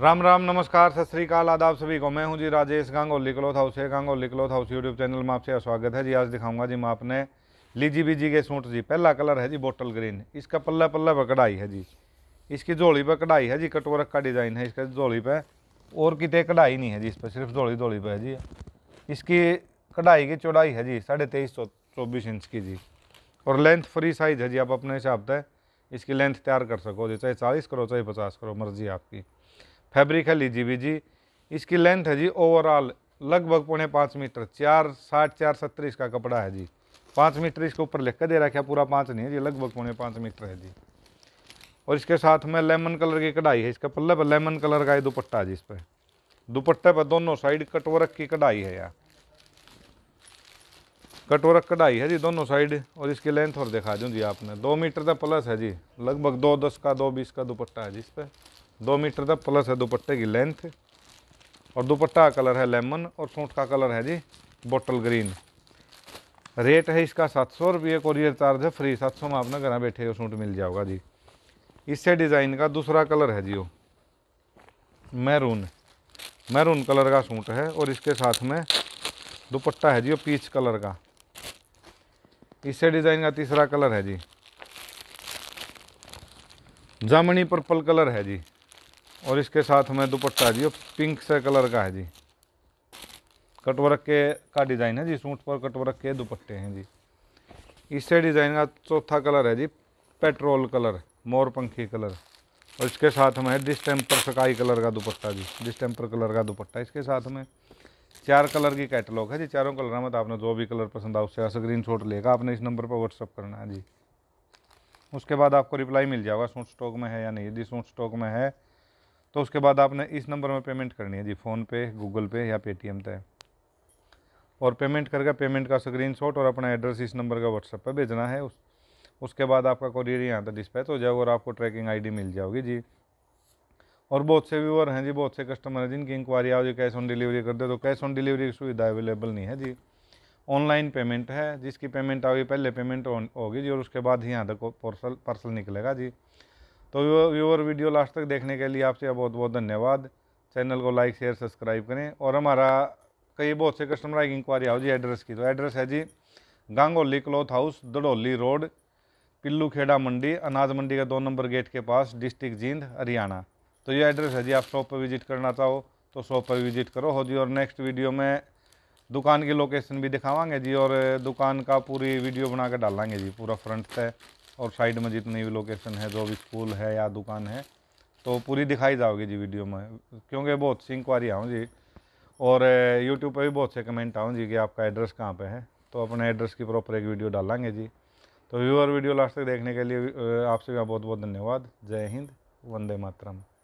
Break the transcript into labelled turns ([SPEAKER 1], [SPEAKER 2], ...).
[SPEAKER 1] राम राम नमस्कार सत श्रीकाल आदाब सभी को मैं हूं जी राजेश गांगोली क्लोथ हाउस है Gangoli cloth house YouTube channel में आपसे स्वागत है जी आज दिखाऊंगा जी मैं आपने लीजी बीजी के सूट जी पहला कलर है जी बोटल ग्रीन इसका पल्ला पल्ला पर कढ़ाई है जी इसकी झोली पर कढ़ाई है जी कटोरक का डिज़ाइन है इसका झोली पर और कितने कढ़ाई नहीं है जी इस पर सिर्फ झोली झोली पर है जी इसकी कढ़ाई की चौड़ाई है जी साढ़े तेईस चौबीस इंच की जी और लेंथ फ्री साइज़ है जी आप अपने हिसाब से इसकी लेंथ तैयार कर सको जी चाहे चालीस करो चाहे पचास करो मर्जी आपकी फैब्रिक है लीजिए भी जी इसकी लेंथ है जी ओवरऑल लगभग पौने पाँच मीटर चार साठ चार सत्तर इसका कपड़ा है जी पाँच मीटर इसके ऊपर लिख कर दे रखा है पूरा पाँच नहीं है जी लगभग पौने पाँच मीटर है जी और इसके साथ में लेमन कलर की कढ़ाई है इसका पल्ले पर लेमन कलर का ये दुपट्टा है जी इस पर दुपट्टे पर दोनों साइड कटवरक की कढ़ाई है यार कटोरक कढ़ाई है जी दोनों साइड और इसकी लेंथ और दिखा दूँ जी आपने दो मीटर तक प्लस है जी लगभग दो दस का दो बीस का दुपट्टा है जी इस पर दो मीटर का प्लस है दुपट्टे की लेंथ और दुपट्टा का कलर है लेमन और सूट का कलर है जी बोटल ग्रीन रेट है इसका सात सौ रुपये कोरियर चार्ज है फ्री सात सौ में आपने घर बैठे हो सूट मिल जाओगा जी इससे डिज़ाइन का दूसरा कलर है जी वो मैरून मैरून कलर का सूट है और इसके साथ में दुपट्टा है जी वो पीच कलर का इससे डिज़ाइन का तीसरा कलर है जी जामनी पर्पल कलर है जी और इसके साथ हमें दुपट्टा जी पिंक से कलर का है जी कटवर्क के का डिज़ाइन है जी सूट पर कटवर्क के दुपट्टे हैं जी इससे डिज़ाइन का चौथा कलर है जी पेट्रोल कलर मोर पंखी कलर और इसके साथ हमें है डिस्टेम्पर सकाई कलर का दुपट्टा जी डिस्टेम्पर कलर का दुपट्टा इसके साथ हमें चार कलर की कैटलॉग है जी चारों कलर में तो आपने जो भी कलर पसंद आए उससे स्क्रीन शॉट लेगा आपने इस नंबर पर व्हाट्सअप करना है जी उसके बाद आपको रिप्लाई मिल जाएगा सूट स्टॉक में है या नहीं यदि सूट स्टॉक में है तो उसके बाद आपने इस नंबर में पेमेंट करनी है जी फ़ोनपे गूगल पे या पेटीएम पे और पेमेंट करके पेमेंट का स्क्रीनशॉट और अपना एड्रेस इस नंबर का व्हाट्सएप पर भेजना है उस उसके बाद आपका कोरियर यहाँ तक डिस्पैच हो जाएगा और आपको ट्रैकिंग आईडी मिल जाओगी जी और बहुत से व्यूअर हैं जी बहुत से कस्टमर हैं जिनकी इंक्वायरी आओ जी कैश ऑन डिलीवरी कर दे तो कैश ऑन डिलीवरी की सुविधा अवेलेबल नहीं है जी ऑनलाइन पेमेंट है जिसकी पेमेंट आओगी पहले पेमेंट होगी जी और उसके बाद ही यहाँ तक पार्सल पार्सल निकलेगा जी तो व्यूअर वीडियो लास्ट तक देखने के लिए आपसे बहुत बहुत धन्यवाद चैनल को लाइक शेयर सब्सक्राइब करें और हमारा कई बहुत से कस्टमर आएगी इंक्वायरी आओ जी एड्रेस की तो एड्रेस है जी Gangoli cloth house Daroli road Pillu Khera मंडी अनाज मंडी का दो नंबर गेट के पास डिस्ट्रिक्ट जींद हरियाणा तो ये एड्रेस है जी आप शॉप पर विजिट करना चाहो तो शॉप पर विजिट करो हो जी और नेक्स्ट वीडियो में दुकान की लोकेशन भी दिखावांगे जी और दुकान का पूरी वीडियो बना के डालेंगे जी पूरा फ्रंट से और साइड में जितनी भी लोकेशन है जो भी स्कूल है या दुकान है तो पूरी दिखाई जाओगी जी वीडियो में क्योंकि बहुत सी इंक्वायरी आऊँ जी और यूट्यूब पर भी बहुत से कमेंट आऊँ जी कि आपका एड्रेस कहाँ पर है तो अपने एड्रेस की प्रॉपर एक वीडियो डालेंगे जी तो व्यूअर वीडियो लास्ट तक देखने के लिए आपसे भी बहुत बहुत धन्यवाद जय हिंद वंदे मातरम